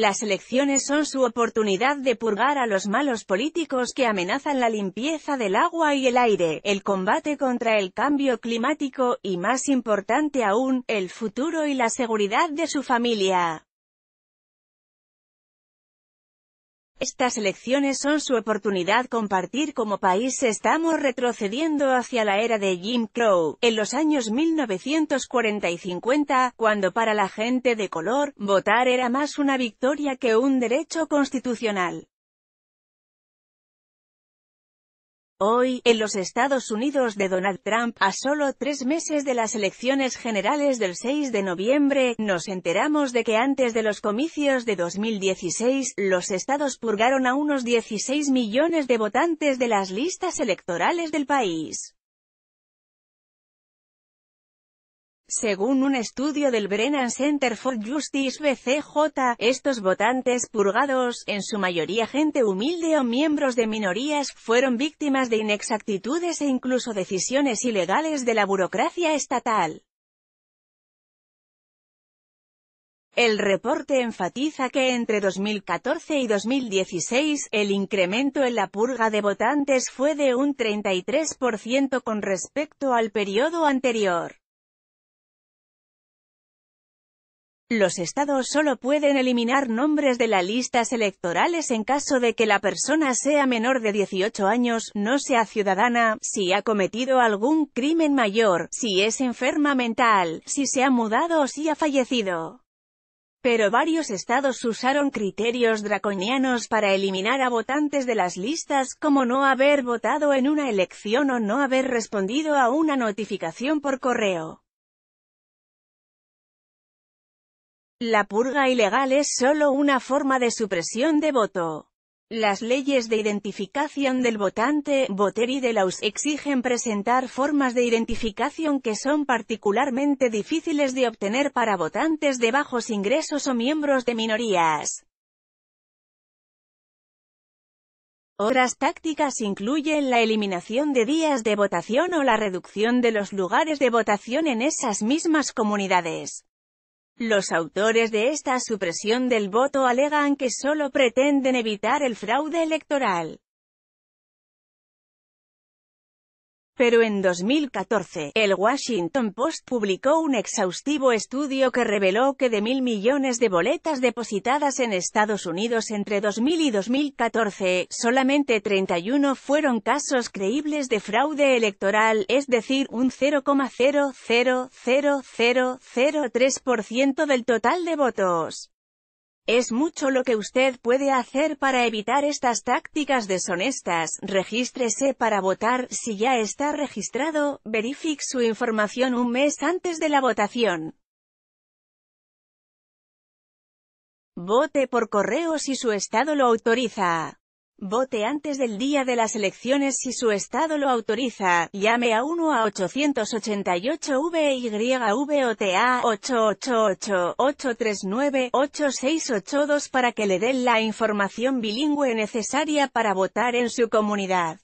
Las elecciones son su oportunidad de purgar a los malos políticos que amenazan la limpieza del agua y el aire, el combate contra el cambio climático, y más importante aún, el futuro y la seguridad de su familia. Estas elecciones son su oportunidad compartir como país estamos retrocediendo hacia la era de Jim Crow, en los años 1940 y 50, cuando para la gente de color, votar era más una victoria que un derecho constitucional. Hoy, en los Estados Unidos de Donald Trump, a solo tres meses de las elecciones generales del 6 de noviembre, nos enteramos de que antes de los comicios de 2016, los estados purgaron a unos 16 millones de votantes de las listas electorales del país. Según un estudio del Brennan Center for Justice BCJ, estos votantes purgados, en su mayoría gente humilde o miembros de minorías, fueron víctimas de inexactitudes e incluso decisiones ilegales de la burocracia estatal. El reporte enfatiza que entre 2014 y 2016, el incremento en la purga de votantes fue de un 33% con respecto al periodo anterior. Los estados solo pueden eliminar nombres de las listas electorales en caso de que la persona sea menor de 18 años, no sea ciudadana, si ha cometido algún crimen mayor, si es enferma mental, si se ha mudado o si ha fallecido. Pero varios estados usaron criterios draconianos para eliminar a votantes de las listas como no haber votado en una elección o no haber respondido a una notificación por correo. La purga ilegal es solo una forma de supresión de voto. Las leyes de identificación del votante, y de Laus, exigen presentar formas de identificación que son particularmente difíciles de obtener para votantes de bajos ingresos o miembros de minorías. Otras tácticas incluyen la eliminación de días de votación o la reducción de los lugares de votación en esas mismas comunidades. Los autores de esta supresión del voto alegan que solo pretenden evitar el fraude electoral. Pero en 2014, el Washington Post publicó un exhaustivo estudio que reveló que de mil millones de boletas depositadas en Estados Unidos entre 2000 y 2014, solamente 31 fueron casos creíbles de fraude electoral, es decir, un 0,00003% del total de votos. Es mucho lo que usted puede hacer para evitar estas tácticas deshonestas. Regístrese para votar, si ya está registrado, verifique su información un mes antes de la votación. Vote por correo si su estado lo autoriza. Vote antes del día de las elecciones si su estado lo autoriza. Llame a 1 a 888 VYVOTA 888-839-8682 para que le den la información bilingüe necesaria para votar en su comunidad.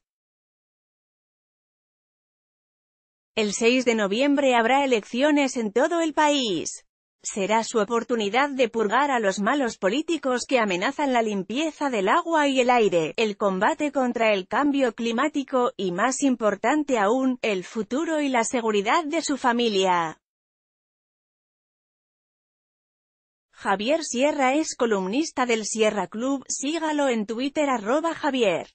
El 6 de noviembre habrá elecciones en todo el país será su oportunidad de purgar a los malos políticos que amenazan la limpieza del agua y el aire, el combate contra el cambio climático, y más importante aún, el futuro y la seguridad de su familia. Javier Sierra es columnista del Sierra Club, sígalo en Twitter arroba Javier.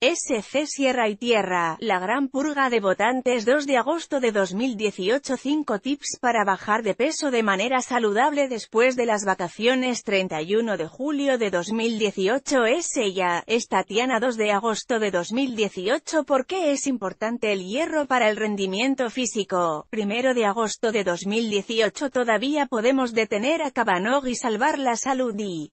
SC Sierra y Tierra, la gran purga de votantes 2 de agosto de 2018 5 tips para bajar de peso de manera saludable después de las vacaciones 31 de julio de 2018 es ella, es Tatiana 2 de agosto de 2018 ¿Por qué es importante el hierro para el rendimiento físico? 1 de agosto de 2018 todavía podemos detener a Cabanog y salvar la salud y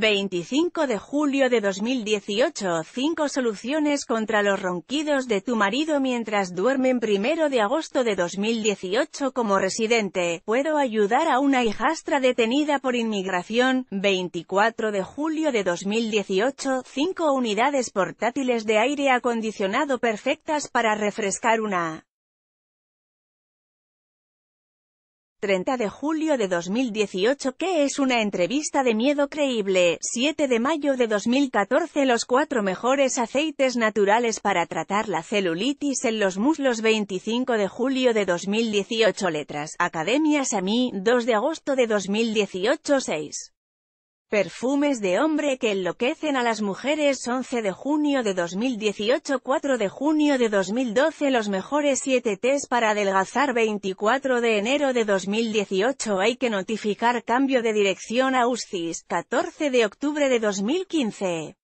25 de julio de 2018 5 soluciones contra los ronquidos de tu marido mientras duermen 1 de agosto de 2018 como residente, puedo ayudar a una hijastra detenida por inmigración, 24 de julio de 2018 5 unidades portátiles de aire acondicionado perfectas para refrescar una 30 de julio de 2018 que es una entrevista de miedo creíble, 7 de mayo de 2014 los cuatro mejores aceites naturales para tratar la celulitis en los muslos 25 de julio de 2018 letras, Academias a mí, 2 de agosto de 2018 6. Perfumes de hombre que enloquecen a las mujeres 11 de junio de 2018 4 de junio de 2012 Los mejores 7 test para adelgazar 24 de enero de 2018 Hay que notificar cambio de dirección a USCIS 14 de octubre de 2015